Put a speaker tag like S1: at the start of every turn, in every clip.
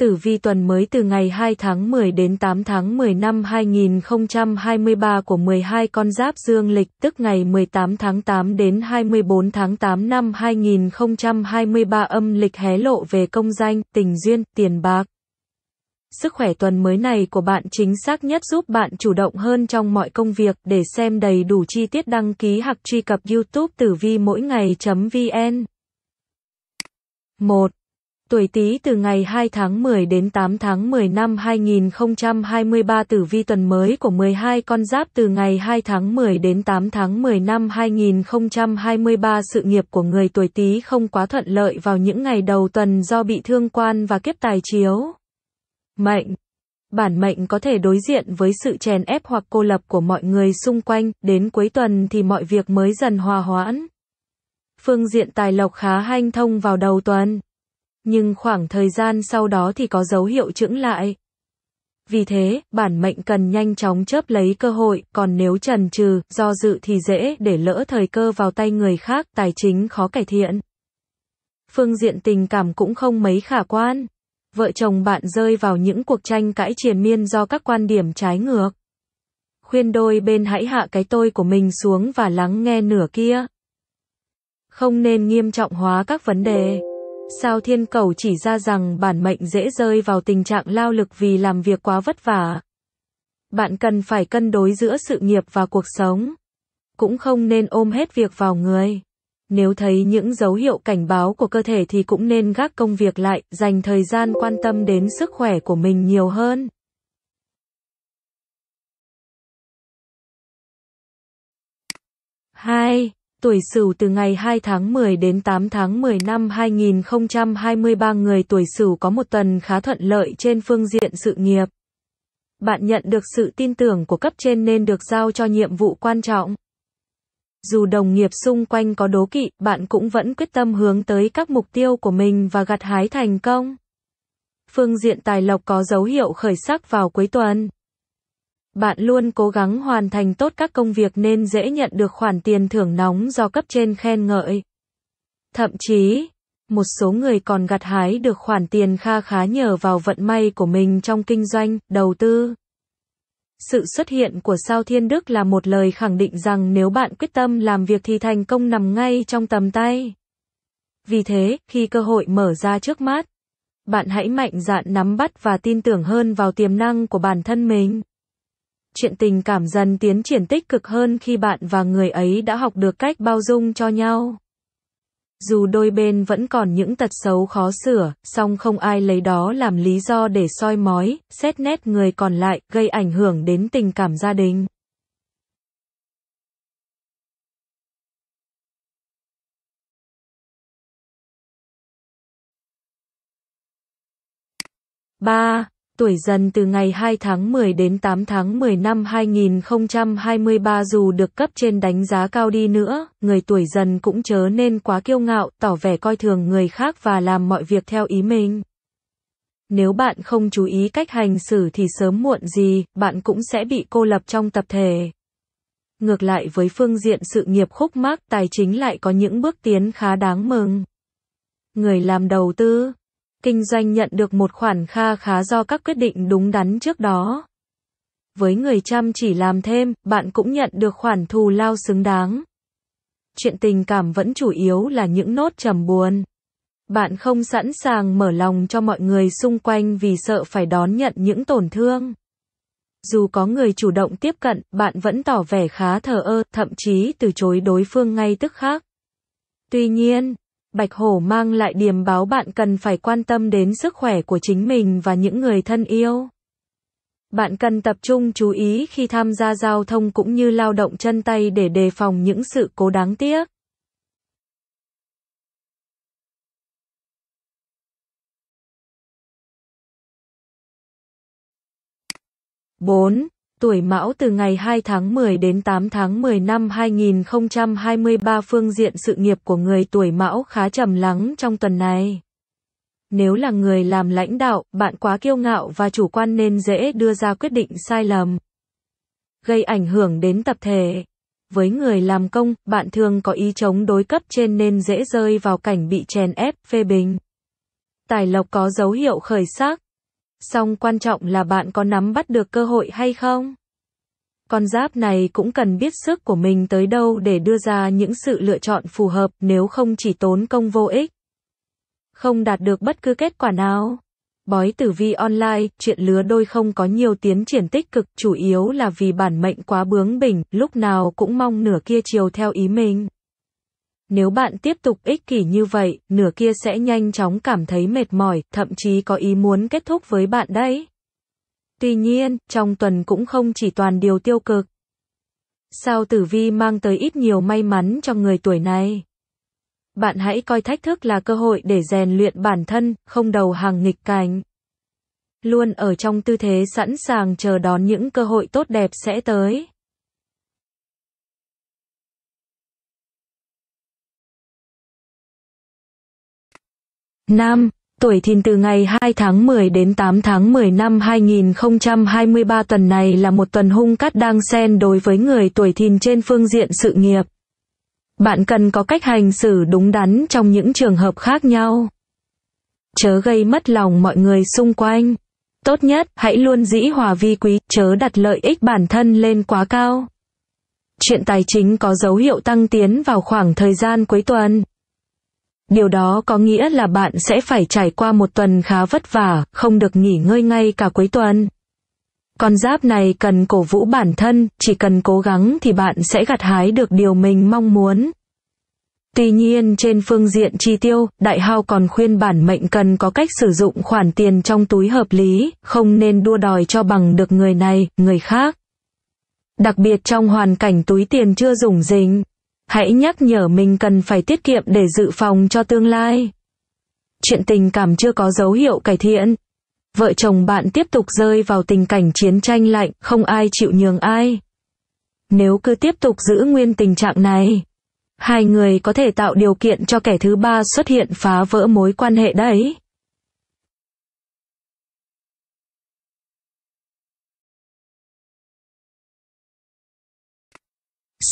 S1: Tử Vi tuần mới từ ngày 2 tháng 10 đến 8 tháng 10 năm 2023 của 12 con giáp dương lịch, tức ngày 18 tháng 8 đến 24 tháng 8 năm 2023 âm lịch hé lộ về công danh, tình duyên, tiền bạc. Sức khỏe tuần mới này của bạn chính xác nhất giúp bạn chủ động hơn trong mọi công việc. Để xem đầy đủ chi tiết đăng ký hoặc truy cập YouTube tử vi mỗi ngày.vn. 1 tuổi Tý từ ngày 2 tháng 10 đến 8 tháng 10 năm 2023 tử vi tuần mới của 12 con giáp từ ngày 2 tháng 10 đến 8 tháng 10 năm 2023 sự nghiệp của người tuổi Tý không quá thuận lợi vào những ngày đầu tuần do bị thương quan và kiếp tài chiếu. Mệnh Bản mệnh có thể đối diện với sự chèn ép hoặc cô lập của mọi người xung quanh, đến cuối tuần thì mọi việc mới dần hòa hoãn. Phương diện tài lộc khá hanh thông vào đầu tuần nhưng khoảng thời gian sau đó thì có dấu hiệu chững lại. Vì thế, bản mệnh cần nhanh chóng chớp lấy cơ hội, còn nếu trần trừ, do dự thì dễ để lỡ thời cơ vào tay người khác, tài chính khó cải thiện. Phương diện tình cảm cũng không mấy khả quan. Vợ chồng bạn rơi vào những cuộc tranh cãi triền miên do các quan điểm trái ngược. Khuyên đôi bên hãy hạ cái tôi của mình xuống và lắng nghe nửa kia. Không nên nghiêm trọng hóa các vấn đề. Sao thiên cầu chỉ ra rằng bản mệnh dễ rơi vào tình trạng lao lực vì làm việc quá vất vả. Bạn cần phải cân đối giữa sự nghiệp và cuộc sống. Cũng không nên ôm hết việc vào người. Nếu thấy những dấu hiệu cảnh báo của cơ thể thì cũng nên gác công việc lại, dành thời gian quan tâm đến sức khỏe của mình nhiều hơn. hai tuổi Sửu từ ngày 2 tháng 10 đến 8 tháng 10 năm 2023 người tuổi Sửu có một tuần khá thuận lợi trên phương diện sự nghiệp. Bạn nhận được sự tin tưởng của cấp trên nên được giao cho nhiệm vụ quan trọng. Dù đồng nghiệp xung quanh có đố kỵ, bạn cũng vẫn quyết tâm hướng tới các mục tiêu của mình và gặt hái thành công. Phương diện tài lộc có dấu hiệu khởi sắc vào cuối tuần bạn luôn cố gắng hoàn thành tốt các công việc nên dễ nhận được khoản tiền thưởng nóng do cấp trên khen ngợi. Thậm chí, một số người còn gặt hái được khoản tiền kha khá nhờ vào vận may của mình trong kinh doanh, đầu tư. Sự xuất hiện của sao thiên đức là một lời khẳng định rằng nếu bạn quyết tâm làm việc thì thành công nằm ngay trong tầm tay. Vì thế, khi cơ hội mở ra trước mắt, bạn hãy mạnh dạn nắm bắt và tin tưởng hơn vào tiềm năng của bản thân mình chuyện tình cảm dần tiến triển tích cực hơn khi bạn và người ấy đã học được cách bao dung cho nhau. Dù đôi bên vẫn còn những tật xấu khó sửa, song không ai lấy đó làm lý do để soi mói, xét nét người còn lại, gây ảnh hưởng đến tình cảm gia đình. ba tuổi dần từ ngày 2 tháng 10 đến 8 tháng 10 năm 2023 dù được cấp trên đánh giá cao đi nữa, người tuổi dần cũng chớ nên quá kiêu ngạo, tỏ vẻ coi thường người khác và làm mọi việc theo ý mình. Nếu bạn không chú ý cách hành xử thì sớm muộn gì, bạn cũng sẽ bị cô lập trong tập thể. Ngược lại với phương diện sự nghiệp khúc mắc tài chính lại có những bước tiến khá đáng mừng. Người làm đầu tư kinh doanh nhận được một khoản kha khá do các quyết định đúng đắn trước đó. Với người chăm chỉ làm thêm, bạn cũng nhận được khoản thù lao xứng đáng. Chuyện tình cảm vẫn chủ yếu là những nốt trầm buồn. Bạn không sẵn sàng mở lòng cho mọi người xung quanh vì sợ phải đón nhận những tổn thương. Dù có người chủ động tiếp cận, bạn vẫn tỏ vẻ khá thờ ơ, thậm chí từ chối đối phương ngay tức khắc. Tuy nhiên, Bạch Hổ mang lại điềm báo bạn cần phải quan tâm đến sức khỏe của chính mình và những người thân yêu. Bạn cần tập trung chú ý khi tham gia giao thông cũng như lao động chân tay để đề phòng những sự cố đáng tiếc. bốn tuổi Mão từ ngày 2 tháng 10 đến 8 tháng 10 năm 2023 phương diện sự nghiệp của người tuổi Mão khá trầm lắng trong tuần này. Nếu là người làm lãnh đạo, bạn quá kiêu ngạo và chủ quan nên dễ đưa ra quyết định sai lầm, gây ảnh hưởng đến tập thể. Với người làm công, bạn thường có ý chống đối cấp trên nên dễ rơi vào cảnh bị chèn ép, phê bình. Tài lộc có dấu hiệu khởi sắc, song quan trọng là bạn có nắm bắt được cơ hội hay không. Con giáp này cũng cần biết sức của mình tới đâu để đưa ra những sự lựa chọn phù hợp nếu không chỉ tốn công vô ích. Không đạt được bất cứ kết quả nào. Bói tử vi online, chuyện lứa đôi không có nhiều tiến triển tích cực chủ yếu là vì bản mệnh quá bướng bỉnh, lúc nào cũng mong nửa kia chiều theo ý mình. Nếu bạn tiếp tục ích kỷ như vậy, nửa kia sẽ nhanh chóng cảm thấy mệt mỏi, thậm chí có ý muốn kết thúc với bạn đấy. Tuy nhiên, trong tuần cũng không chỉ toàn điều tiêu cực. Sao tử vi mang tới ít nhiều may mắn cho người tuổi này? Bạn hãy coi thách thức là cơ hội để rèn luyện bản thân, không đầu hàng nghịch cảnh. Luôn ở trong tư thế sẵn sàng chờ đón những cơ hội tốt đẹp sẽ tới.
S2: Nam, tuổi thìn
S1: từ ngày 2 tháng 10 đến 8 tháng 10 năm 2023 tuần này là một tuần hung cát đang xen đối với người tuổi thìn trên phương diện sự nghiệp. Bạn cần có cách hành xử đúng đắn trong những trường hợp khác nhau. Chớ gây mất lòng mọi người xung quanh. Tốt nhất, hãy luôn dĩ hòa vi quý, chớ đặt lợi ích bản thân lên quá cao. Chuyện tài chính có dấu hiệu tăng tiến vào khoảng thời gian cuối tuần. Điều đó có nghĩa là bạn sẽ phải trải qua một tuần khá vất vả, không được nghỉ ngơi ngay cả cuối tuần. Con giáp này cần cổ vũ bản thân, chỉ cần cố gắng thì bạn sẽ gặt hái được điều mình mong muốn. Tuy nhiên trên phương diện chi tiêu, Đại Hao còn khuyên bản mệnh cần có cách sử dụng khoản tiền trong túi hợp lý, không nên đua đòi cho bằng được người này, người khác. Đặc biệt trong hoàn cảnh túi tiền chưa dùng dính hãy nhắc nhở mình cần phải tiết kiệm để dự phòng cho tương lai. Chuyện tình cảm chưa có dấu hiệu cải thiện. Vợ chồng bạn tiếp tục rơi vào tình cảnh chiến tranh lạnh, không ai chịu nhường ai. Nếu cứ tiếp tục giữ nguyên tình trạng này, hai người có thể tạo điều kiện cho kẻ thứ ba xuất hiện phá vỡ mối quan hệ đấy.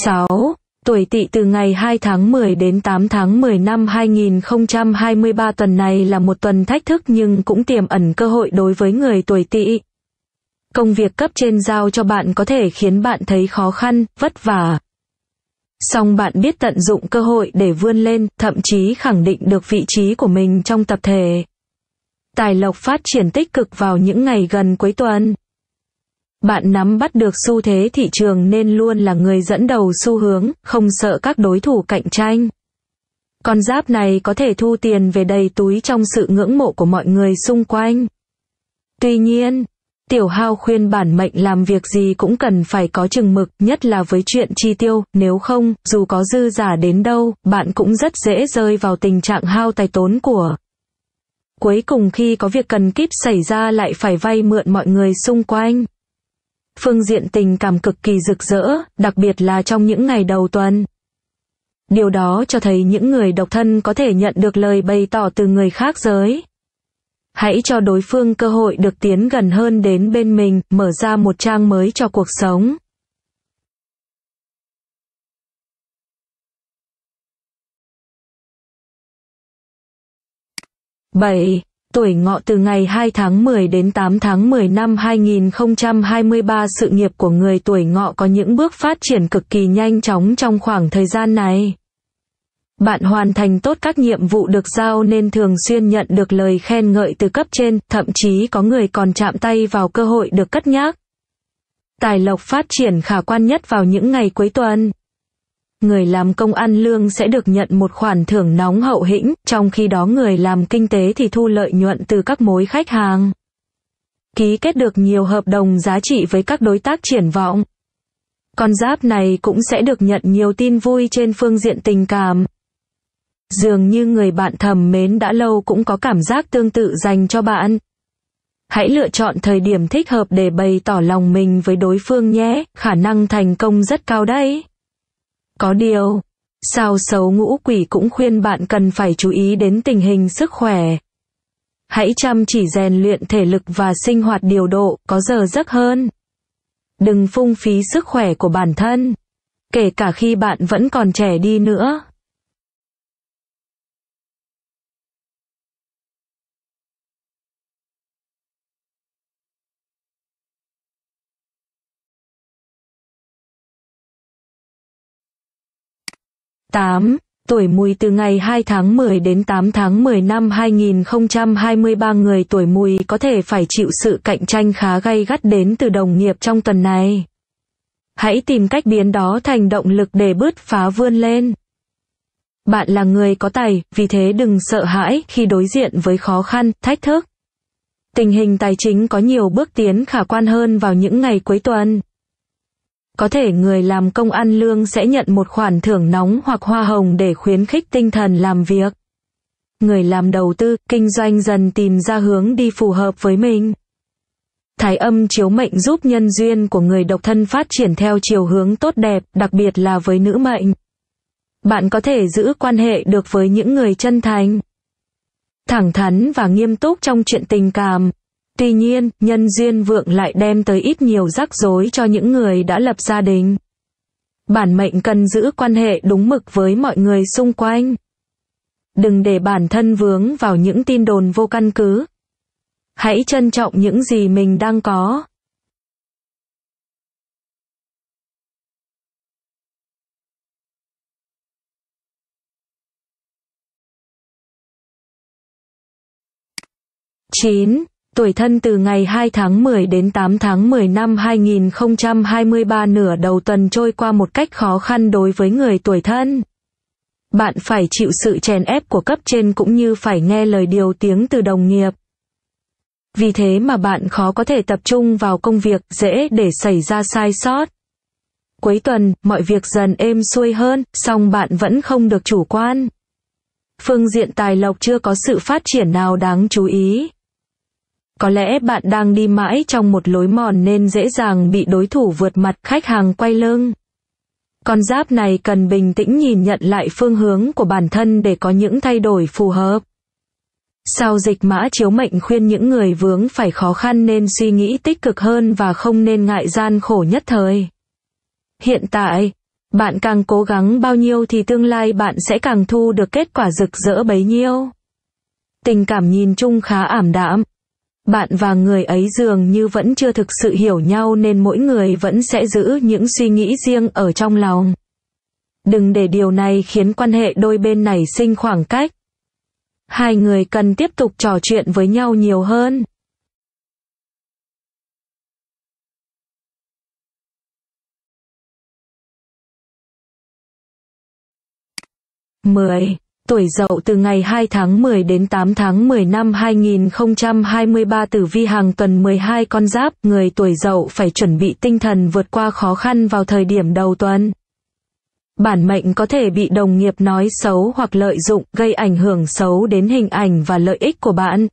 S1: sáu Tuổi tỵ từ ngày 2 tháng 10 đến 8 tháng 10 năm 2023 tuần này là một tuần thách thức nhưng cũng tiềm ẩn cơ hội đối với người tuổi tỵ. Công việc cấp trên giao cho bạn có thể khiến bạn thấy khó khăn, vất vả. Song bạn biết tận dụng cơ hội để vươn lên, thậm chí khẳng định được vị trí của mình trong tập thể. Tài lộc phát triển tích cực vào những ngày gần cuối tuần. Bạn nắm bắt được xu thế thị trường nên luôn là người dẫn đầu xu hướng, không sợ các đối thủ cạnh tranh. Con giáp này có thể thu tiền về đầy túi trong sự ngưỡng mộ của mọi người xung quanh. Tuy nhiên, Tiểu Hao khuyên bản mệnh làm việc gì cũng cần phải có chừng mực, nhất là với chuyện chi tiêu, nếu không, dù có dư giả đến đâu, bạn cũng rất dễ rơi vào tình trạng hao tài tốn của. Cuối cùng khi có việc cần kíp xảy ra lại phải vay mượn mọi người xung quanh phương diện tình cảm cực kỳ rực rỡ, đặc biệt là trong những ngày đầu tuần. Điều đó cho thấy những người độc thân có thể nhận được lời bày tỏ từ người khác giới. Hãy cho đối phương cơ hội được tiến gần hơn đến bên mình, mở ra một trang mới cho cuộc sống.
S2: bảy tuổi
S1: ngọ từ ngày 2 tháng 10 đến 8 tháng 10 năm 2023 sự nghiệp của người tuổi ngọ có những bước phát triển cực kỳ nhanh chóng trong khoảng thời gian này. Bạn hoàn thành tốt các nhiệm vụ được giao nên thường xuyên nhận được lời khen ngợi từ cấp trên, thậm chí có người còn chạm tay vào cơ hội được cất nhắc. Tài lộc phát triển khả quan nhất vào những ngày cuối tuần người làm công ăn lương sẽ được nhận một khoản thưởng nóng hậu hĩnh, trong khi đó người làm kinh tế thì thu lợi nhuận từ các mối khách hàng. Ký kết được nhiều hợp đồng giá trị với các đối tác triển vọng. Con giáp này cũng sẽ được nhận nhiều tin vui trên phương diện tình cảm. Dường như người bạn thầm mến đã lâu cũng có cảm giác tương tự dành cho bạn. Hãy lựa chọn thời điểm thích hợp để bày tỏ lòng mình với đối phương nhé, khả năng thành công rất cao đấy. Có điều, sao xấu ngũ quỷ cũng khuyên bạn cần phải chú ý đến tình hình sức khỏe. Hãy chăm chỉ rèn luyện thể lực và sinh hoạt điều độ, có giờ giấc hơn. Đừng phung phí sức khỏe của bản thân, kể cả khi bạn vẫn còn trẻ đi nữa. 8. Tuổi mùi từ ngày 2 tháng 10 đến 8 tháng 10 năm 2023 người tuổi mùi có thể phải chịu sự cạnh tranh khá gay gắt đến từ đồng nghiệp trong tuần này. Hãy tìm cách biến đó thành động lực để bứt phá vươn lên. Bạn là người có tài, vì thế đừng sợ hãi khi đối diện với khó khăn, thách thức. Tình hình tài chính có nhiều bước tiến khả quan hơn vào những ngày cuối tuần có thể người làm công ăn lương sẽ nhận một khoản thưởng nóng hoặc hoa hồng để khuyến khích tinh thần làm việc. Người làm đầu tư, kinh doanh dần tìm ra hướng đi phù hợp với mình. Thái âm chiếu mệnh giúp nhân duyên của người độc thân phát triển theo chiều hướng tốt đẹp, đặc biệt là với nữ mệnh. Bạn có thể giữ quan hệ được với những người chân thành, thẳng thắn và nghiêm túc trong chuyện tình cảm, Tuy nhiên, nhân duyên vượng lại đem tới ít nhiều rắc rối cho những người đã lập gia đình. Bản mệnh cần giữ quan hệ đúng mực với mọi người xung quanh. Đừng để bản thân vướng vào những tin đồn vô căn cứ. Hãy trân trọng những gì mình đang có. chín tuổi thân từ ngày 2 tháng 10 đến 8 tháng 10 năm 2023 nửa đầu tuần trôi qua một cách khó khăn đối với người tuổi thân. Bạn phải chịu sự chèn ép của cấp trên cũng như phải nghe lời điều tiếng từ đồng nghiệp. Vì thế mà bạn khó có thể tập trung vào công việc dễ để xảy ra sai sót. Cuối tuần, mọi việc dần êm xuôi hơn, song bạn vẫn không được chủ quan. Phương diện tài lộc chưa có sự phát triển nào đáng chú ý. Có lẽ bạn đang đi mãi trong một lối mòn nên dễ dàng bị đối thủ vượt mặt khách hàng quay lưng. Con giáp này cần bình tĩnh nhìn nhận lại phương hướng của bản thân để có những thay đổi phù hợp. Sau dịch mã chiếu mệnh khuyên những người vướng phải khó khăn nên suy nghĩ tích cực hơn và không nên ngại gian khổ nhất thời. Hiện tại, bạn càng cố gắng bao nhiêu thì tương lai bạn sẽ càng thu được kết quả rực rỡ bấy nhiêu. Tình cảm nhìn chung khá ảm đạm. Bạn và người ấy dường như vẫn chưa thực sự hiểu nhau nên mỗi người vẫn sẽ giữ những suy nghĩ riêng ở trong lòng. Đừng để điều này khiến quan hệ đôi bên này sinh khoảng cách. Hai người cần tiếp tục trò chuyện với nhau nhiều hơn. Mười tuổi dậu từ ngày 2 tháng 10 đến 8 tháng 10 năm 2023 tử vi hàng tuần 12 con giáp, người tuổi dậu phải chuẩn bị tinh thần vượt qua khó khăn vào thời điểm đầu tuần. Bản mệnh có thể bị đồng nghiệp nói xấu hoặc lợi dụng, gây ảnh hưởng xấu đến hình ảnh và lợi ích của bạn.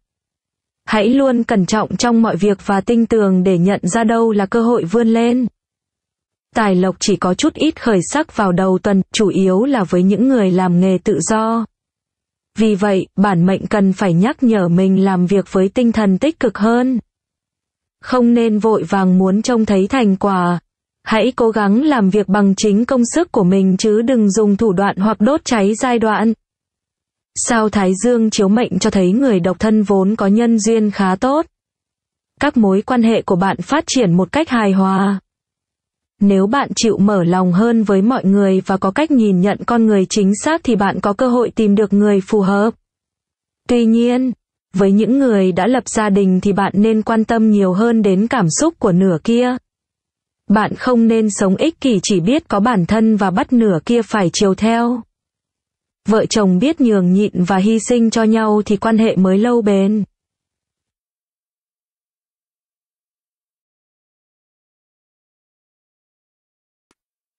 S1: Hãy luôn cẩn trọng trong mọi việc và tinh tường để nhận ra đâu là cơ hội vươn lên. Tài lộc chỉ có chút ít khởi sắc vào đầu tuần, chủ yếu là với những người làm nghề tự do. Vì vậy, bản mệnh cần phải nhắc nhở mình làm việc với tinh thần tích cực hơn. Không nên vội vàng muốn trông thấy thành quả. Hãy cố gắng làm việc bằng chính công sức của mình chứ đừng dùng thủ đoạn hoặc đốt cháy giai đoạn. Sao Thái Dương chiếu mệnh cho thấy người độc thân vốn có nhân duyên khá tốt. Các mối quan hệ của bạn phát triển một cách hài hòa. Nếu bạn chịu mở lòng hơn với mọi người và có cách nhìn nhận con người chính xác thì bạn có cơ hội tìm được người phù hợp. Tuy nhiên, với những người đã lập gia đình thì bạn nên quan tâm nhiều hơn đến cảm xúc của nửa kia. Bạn không nên sống ích kỷ chỉ biết có bản thân và bắt nửa kia phải chiều theo. Vợ chồng biết nhường nhịn và hy sinh cho nhau thì quan hệ mới lâu bền.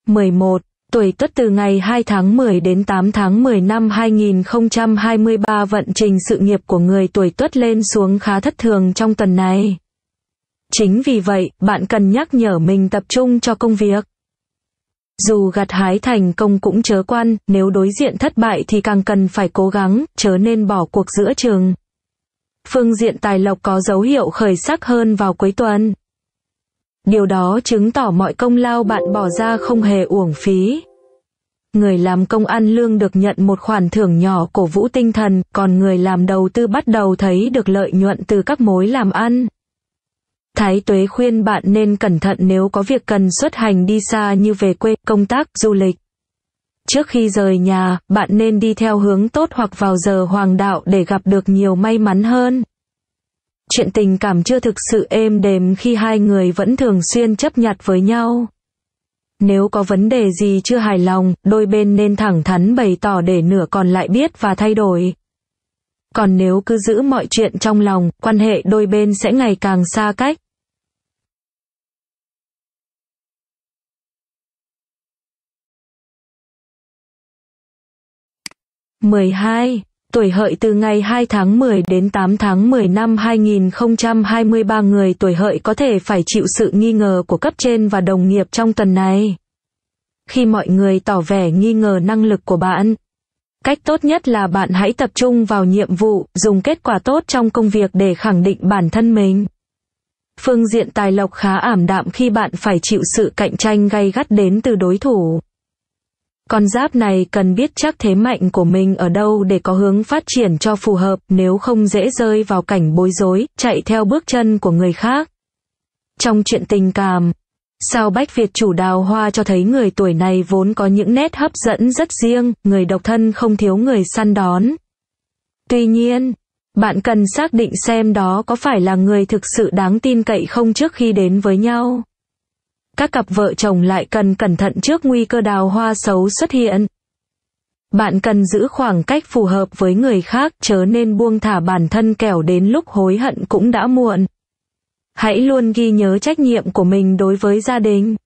S1: 11. Tuổi Tuất từ ngày 2 tháng 10 đến 8 tháng 10 năm 2023 vận trình sự nghiệp của người tuổi Tuất lên xuống khá thất thường trong tuần này. Chính vì vậy, bạn cần nhắc nhở mình tập trung cho công việc. Dù gặt hái thành công cũng chớ quan, nếu đối diện thất bại thì càng cần phải cố gắng, chớ nên bỏ cuộc giữa trường. Phương diện tài lộc có dấu hiệu khởi sắc hơn vào cuối tuần. Điều đó chứng tỏ mọi công lao bạn bỏ ra không hề uổng phí. Người làm công ăn lương được nhận một khoản thưởng nhỏ cổ vũ tinh thần, còn người làm đầu tư bắt đầu thấy được lợi nhuận từ các mối làm ăn. Thái Tuế khuyên bạn nên cẩn thận nếu có việc cần xuất hành đi xa như về quê, công tác, du lịch. Trước khi rời nhà, bạn nên đi theo hướng tốt hoặc vào giờ hoàng đạo để gặp được nhiều may mắn hơn. Chuyện tình cảm chưa thực sự êm đềm khi hai người vẫn thường xuyên chấp nhặt với nhau. Nếu có vấn đề gì chưa hài lòng, đôi bên nên thẳng thắn bày tỏ để nửa còn lại biết và thay đổi. Còn nếu cứ giữ mọi chuyện trong lòng, quan hệ đôi bên sẽ ngày càng xa cách. mười hai Tuổi hợi từ ngày 2 tháng 10 đến 8 tháng 10 năm 2023 người tuổi hợi có thể phải chịu sự nghi ngờ của cấp trên và đồng nghiệp trong tuần này. Khi mọi người tỏ vẻ nghi ngờ năng lực của bạn, cách tốt nhất là bạn hãy tập trung vào nhiệm vụ, dùng kết quả tốt trong công việc để khẳng định bản thân mình. Phương diện tài lộc khá ảm đạm khi bạn phải chịu sự cạnh tranh gay gắt đến từ đối thủ. Con giáp này cần biết chắc thế mạnh của mình ở đâu để có hướng phát triển cho phù hợp nếu không dễ rơi vào cảnh bối rối, chạy theo bước chân của người khác. Trong chuyện tình cảm, sao Bách Việt chủ đào hoa cho thấy người tuổi này vốn có những nét hấp dẫn rất riêng, người độc thân không thiếu người săn đón. Tuy nhiên, bạn cần xác định xem đó có phải là người thực sự đáng tin cậy không trước khi đến với nhau các cặp vợ chồng lại cần cẩn thận trước nguy cơ đào hoa xấu xuất hiện. Bạn cần giữ khoảng cách phù hợp với người khác chớ nên buông thả bản thân kẻo đến lúc hối hận cũng đã muộn. Hãy luôn ghi nhớ trách nhiệm của mình đối với gia đình.